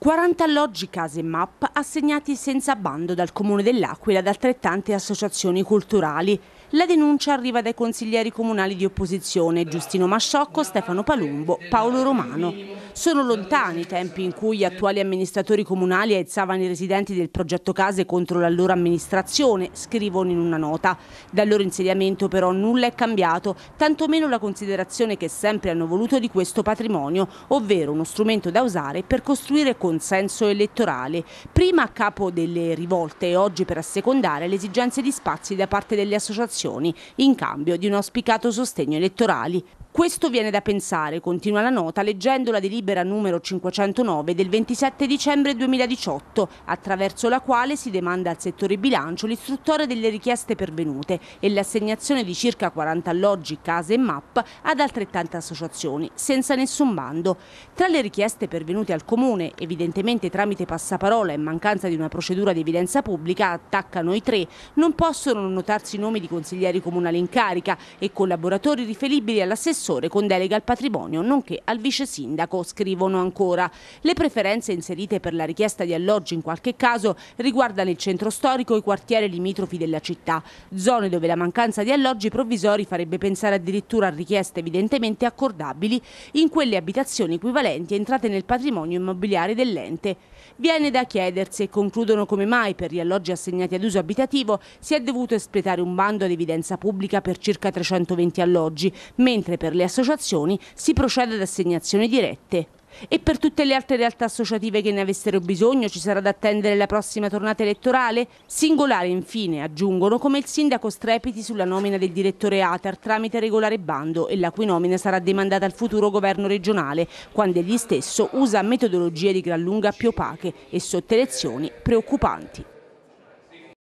40 alloggi, case MAP assegnati senza bando dal Comune dell'Aquila ad altrettante associazioni culturali. La denuncia arriva dai consiglieri comunali di opposizione Giustino Masciocco, Stefano Palumbo, Paolo Romano. Sono lontani i tempi in cui gli attuali amministratori comunali aizzavano i residenti del progetto case contro la loro amministrazione, scrivono in una nota. Dal loro insediamento però nulla è cambiato, tantomeno la considerazione che sempre hanno voluto di questo patrimonio, ovvero uno strumento da usare per costruire consenso elettorale, prima a capo delle rivolte e oggi per assecondare le esigenze di spazi da parte delle associazioni, in cambio di un auspicato sostegno elettorali. Questo viene da pensare, continua la nota, leggendo la delibera numero 509 del 27 dicembre 2018, attraverso la quale si demanda al settore bilancio l'istruttore delle richieste pervenute e l'assegnazione di circa 40 alloggi, case e MAP ad altrettante associazioni, senza nessun bando. Tra le richieste pervenute al Comune, evidentemente tramite passaparola e mancanza di una procedura di evidenza pubblica, attaccano i tre, non possono notarsi nomi di consiglieri comunali in carica e collaboratori riferibili all'assessore assessore con delega al patrimonio, nonché al vice sindaco, scrivono ancora. Le preferenze inserite per la richiesta di alloggi in qualche caso riguardano il centro storico e i quartieri limitrofi della città, zone dove la mancanza di alloggi provvisori farebbe pensare addirittura a richieste evidentemente accordabili in quelle abitazioni equivalenti entrate nel patrimonio immobiliare dell'ente. Viene da chiedersi e concludono come mai per gli alloggi assegnati ad uso abitativo si è dovuto espletare un bando ad evidenza pubblica per circa 320 alloggi, mentre per per le associazioni si procede ad assegnazioni dirette. E per tutte le altre realtà associative che ne avessero bisogno ci sarà da attendere la prossima tornata elettorale? Singolare infine, aggiungono, come il sindaco Strepiti sulla nomina del direttore ATAR tramite regolare bando e la cui nomina sarà demandata al futuro governo regionale, quando egli stesso usa metodologie di gran lunga più opache e sotto elezioni preoccupanti.